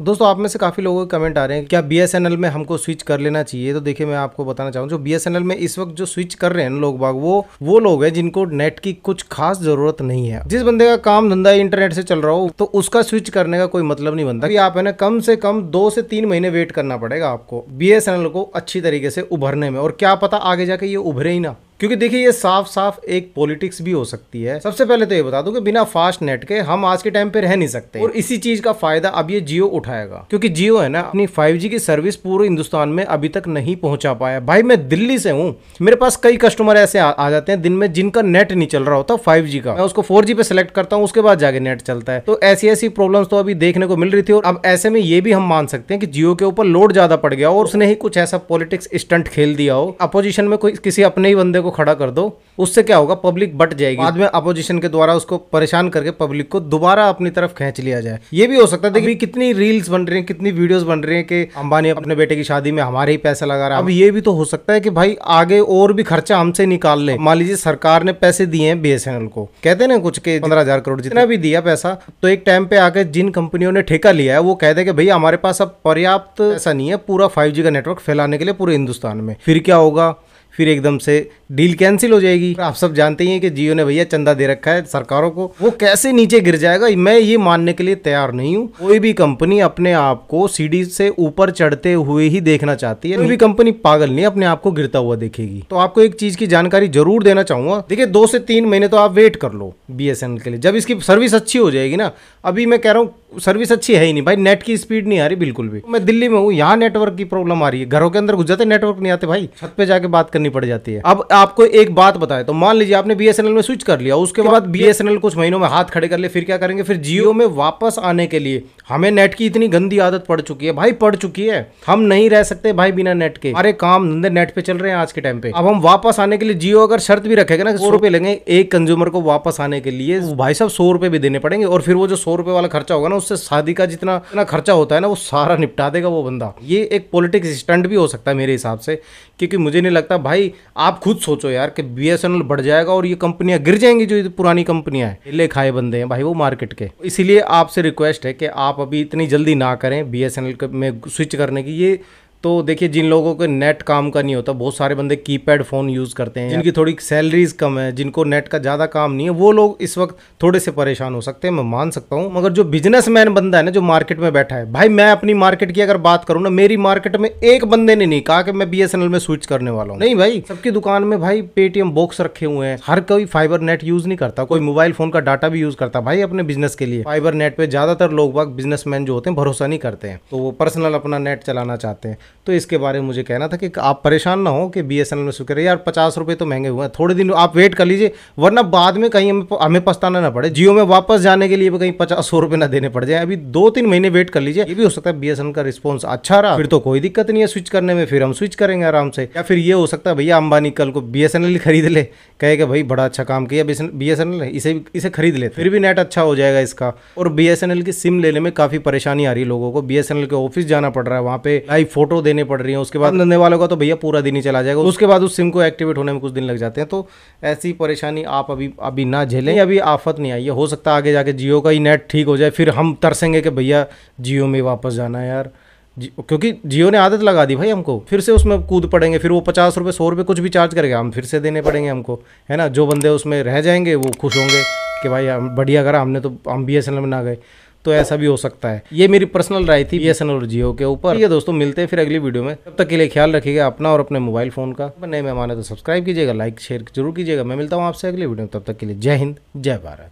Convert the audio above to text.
दोस्तों आप में से काफ़ी लोगों के कमेंट आ रहे हैं क्या बी एस एन एल में हमको स्विच कर लेना चाहिए तो देखिए मैं आपको बताना चाहूँ जो बी एस एन एल में इस वक्त जो स्विच कर रहे हैं लोग बाग वो वो लोग हैं जिनको नेट की कुछ खास जरूरत नहीं है जिस बंदे का काम धंधा इंटरनेट से चल रहा हो तो उसका स्विच करने का कोई मतलब नहीं बनता आप है ना कम से कम दो से तीन महीने वेट करना पड़ेगा आपको बी को अच्छी तरीके से उभरने में और क्या पता आगे जाके ये उभरे ही ना क्योंकि देखिए ये साफ साफ एक पॉलिटिक्स भी हो सकती है सबसे पहले तो ये बता दूं कि बिना फास्ट नेट के हम आज के टाइम पे रह नहीं सकते और इसी चीज का फायदा अब ये जियो उठाएगा क्योंकि जियो है ना अपनी 5G की सर्विस पूरे हिंदुस्तान में अभी तक नहीं पहुंचा पाया भाई मैं दिल्ली से हूँ मेरे पास कई कस्टमर ऐसे आ, आ जाते हैं दिन में जिनका नेट नहीं चल रहा होता फाइव का मैं उसको फोर पे सिलेक्ट करता हूँ उसके बाद जाके नेट चलता है तो ऐसी ऐसी प्रॉब्लम तो अभी देखने को मिल रही थी और अब ऐसे में ये भी हम मान सकते हैं कि जियो के ऊपर लोड ज्यादा पड़ गया और उसने ही कुछ ऐसा पॉलिटिक्स स्टंट खेल दिया हो अपोजिशन में कोई किसी अपने ही बंदे को को खड़ा कर दो उससे क्या होगा पब्लिक बट जाएगी बाद में अपोजिशन के द्वारा उसको परेशान करके पब्लिक को दोबारा अपनी तरफ खींच लिया जाए ये भी हो सकता है देखिए कितनी रील्स बन रही है कितनी वीडियोस बन रही है कि अंबानी अपने बेटे की शादी में हमारे ही पैसा लगा रहा है अब ये भी तो हो सकता है कि भाई आगे और भी खर्चा हमसे निकाल ले मान लीजिए सरकार ने पैसे दिए हैं बीएसएनएल को कहते ना कुछ के पंद्रह करोड़ जितना भी दिया पैसा तो एक टाइम पे आके जिन कंपनियों ने ठेका लिया है वो कहते हैं कि भैया हमारे पास अब पर्याप्त ऐसा नहीं है पूरा फाइव का नेटवर्क फैलाने के लिए पूरे हिंदुस्तान में फिर क्या होगा फिर एकदम से डील कैंसिल हो जाएगी आप सब जानते ही हैं कि जियो ने भैया चंदा दे रखा है सरकारों को वो कैसे नीचे गिर जाएगा मैं ये मानने के लिए तैयार नहीं हूँ कोई भी कंपनी अपने आप को सीढ़ी से ऊपर चढ़ते हुए ही देखना चाहती है कोई भी कंपनी पागल नहीं अपने आप को गिरता हुआ देखेगी तो आपको एक चीज की जानकारी जरूर देना चाहूंगा देखिए दो से तीन महीने तो आप वेट कर लो बी के लिए जब इसकी सर्विस अच्छी हो जाएगी ना अभी मैं कह रहा हूँ सर्विस अच्छी है ही नहीं भाई नेट की स्पीड नहीं आ रही बिल्कुल भी मैं दिल्ली में हूँ यहाँ नेटवर्क की प्रॉब्लम आ रही है घरों के अंदर घुस जाते नेटवर्क नहीं आते भाई छत पे जाके बात करनी करनी पड़ जाती है अब आपको एक बात बताए तो मान लीजिए आपने बी में स्विच कर लिया उसके बाद बी कुछ महीनों में हाथ खड़े कर ले फिर क्या करेंगे फिर जियो में वापस आने के लिए हमें नेट की इतनी गंदी आदत पड़ चुकी है भाई पड़ चुकी है हम नहीं रह सकते भाई बिना नेट के अरे काम धंधे नेट पे चल रहे हैं आज के टाइम पे अब हम वापस आने के लिए जियो अगर शर्त भी रखेगा ना सौ रुपए लेंगे एक कंज्यूमर को वापस आने के लिए भाई साहब सौ रुपए भी देने पड़ेंगे और फिर वो जो सौ रुपए वाला खर्चा होगा ना उससे शादी का जितना इतना खर्चा होता है ना वो सारा निपटा देगा वो बंदा ये एक पॉलिटिक्स स्टंट भी हो सकता है मेरे हिसाब से क्योंकि मुझे नहीं लगता भाई भाई आप खुद सोचो यार कि बी बढ़ जाएगा और ये कंपनियां गिर जाएंगी जो पुरानी कंपनियां हैं ले खाए बंदे हैं भाई वो मार्केट के इसीलिए आपसे रिक्वेस्ट है कि आप अभी इतनी जल्दी ना करें बी में स्विच करने की ये तो देखिए जिन लोगों के नेट काम का नहीं होता बहुत सारे बंदे कीपैड फ़ोन यूज़ करते हैं जिनकी थोड़ी सैलरीज कम है जिनको नेट का ज़्यादा काम नहीं है वो लोग इस वक्त थोड़े से परेशान हो सकते हैं मैं मान सकता हूँ मगर जो बिजनेसमैन बंदा है ना जो मार्केट में बैठा है भाई मैं अपनी मार्केट की अगर बात करूँ ना मेरी मार्केट में एक बंदे ने नहीं कहा कि मैं बी में स्विच करने वाला हूँ नहीं भाई सबकी दुकान में भाई पेटीएम बॉक्स रखे हुए हैं हर कोई फाइबर नेट यूज़ नहीं करता कोई मोबाइल फ़ोन का डाटा भी यूज़ करता भाई अपने बिजनेस के लिए फाइबर नेट पर ज़्यादातर लोग बाग बिजनेसमैन जो होते हैं भरोसा नहीं करते हैं तो वो पर्सनल अपना नेट चलाना चाहते हैं तो इसके बारे में मुझे कहना था कि आप परेशान ना हो कि बी एस एन एल में सुख यार पचास रुपये तो महंगे हुए हैं थोड़े दिन आप वेट कर लीजिए वरना बाद में कहीं हमें हमें पछताना ना पड़े जियो में वापस जाने के लिए भी कहीं पचास सौ रुपये ना देने पड़ जाए अभी दो तीन महीने वेट कर लीजिए ये भी हो सकता है बी एस एन का रिस्पॉन्स अच्छा रहा फिर तो कोई दिक्कत नहीं है स्विच करने में फिर हम स्विच करेंगे आराम से या फिर ये हो सकता है भैया अंबानी कल को बी एस एन एल खरीद ले कहेगा भाई बड़ा अच्छा काम किया बी एस एन एल इसे इसे खरीद ले फिर भी नेट अच्छा हो जाएगा इसका और बी एस एन एल की सिम लेने में काफ़ी परेशानी आ रही है लोगों को बी एस एन एल के ऑफिस जाना पड़ रहा है वहाँ पे लाइव फोटो करोड़ देने पड़ रही हैं उसके बाद धंधे वालों का तो भैया पूरा दिन ही चला जाएगा उसके बाद उस सिम को एक्टिवेट होने में कुछ दिन लग जाते हैं तो ऐसी परेशानी आप अभी अभी ना झेलें अभी आफत नहीं आई है हो सकता आगे जाके जियो का ही नेट ठीक हो जाए फिर हम तरसेंगे कि भैया जियो में वापस जाना है यार क्योंकि जियो ने आदत लगा दी भाई हमको फिर से उसमें कूद पड़ेंगे फिर वो पचास रुपये सौ रुपये कुछ भी चार्ज करेगा हम फिर से देने पड़ेंगे हमको है ना जो बंदे उसमें रह जाएंगे वो खुश होंगे कि भाई बढ़िया करा हमने तो हम बी एस एन एल में ना गए तो ऐसा भी हो सकता है ये मेरी पर्सनल राय थी बी एस एन जियो के ऊपर ये दोस्तों मिलते हैं फिर अगली वीडियो में तब तक के लिए ख्याल रखिएगा अपना और अपने मोबाइल फ़ोन का नए मेहमान है तो सब्सक्राइब कीजिएगा लाइक शेयर जरूर कीजिएगा मैं मिलता हूँ आपसे अगले वीडियो में तब तक के लिए जय हिंद जय भारत